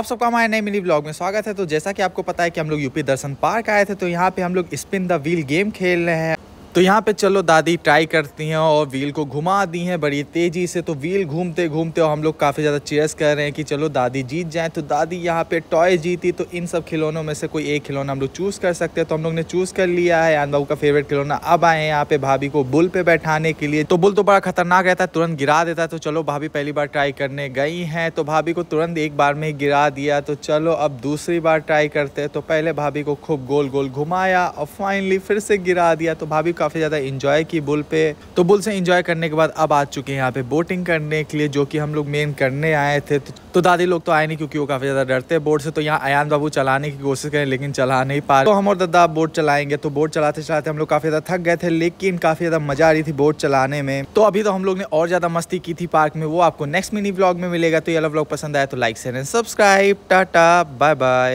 आप सबका हमारे नए मिनी ब्लॉग में स्वागत है तो जैसा कि आपको पता है कि हम लोग यूपी दर्शन पार्क आए थे तो यहाँ पे हम लोग स्पिन द व्हील गेम खेल रहे हैं तो यहाँ पे चलो दादी ट्राई करती हैं और व्हील को घुमा दी हैं बड़ी तेज़ी से तो व्हील घूमते घूमते और हम लोग काफ़ी ज़्यादा चेयर्स कर रहे हैं कि चलो दादी जीत जाएँ तो दादी यहाँ पे टॉय जीती तो इन सब खिलौनों में से कोई एक खिलौना हम लोग चूज़ कर सकते हैं तो हम लोग ने चूज़ कर लिया है यान बाबू का फेवरेट खिलौना अब आए हैं यहाँ पे भाभी को बुल पे बैठाने के लिए तो बुल तो बड़ा खतरनाक रहता है तुरंत गिरा देता है तो चलो भाभी पहली बार ट्राई करने गई हैं तो भाभी को तुरंत एक बार में गिरा दिया तो चलो अब दूसरी बार ट्राई करते हैं तो पहले भाभी को खूब गोल गोल घुमाया और फाइनली फिर से गिरा दिया तो भाभी का काफ़ी ज़्यादा इन्जॉय की बुल पे तो बुल से इन्जॉय करने के बाद अब आ चुके हैं यहाँ पे बोटिंग करने के लिए जो कि हम लोग मेन करने आए थे तो, तो दादी लोग तो आए नहीं क्योंकि वो काफ़ी ज़्यादा डरते हैं बोट से तो यहाँ अयान बाबू चलाने की कोशिश करें लेकिन चला नहीं पा तो हम और दादा बोट चलाएंगे तो बोट चलाते चलाते हम लोग काफ़ी ज़्यादा थक गए थे लेकिन काफ़ी ज़्यादा मज़ा आ रही थी बोट चलाने में तो अभी तो हम लोग ने और ज़्यादा मस्ती की थी पार्क में वो आपको नेक्स्ट मिनी ब्लॉग में मिलेगा तो ये वाला ब्लॉग पसंद आया तो लाइक से सब्सक्राइब टाटा बाय बाय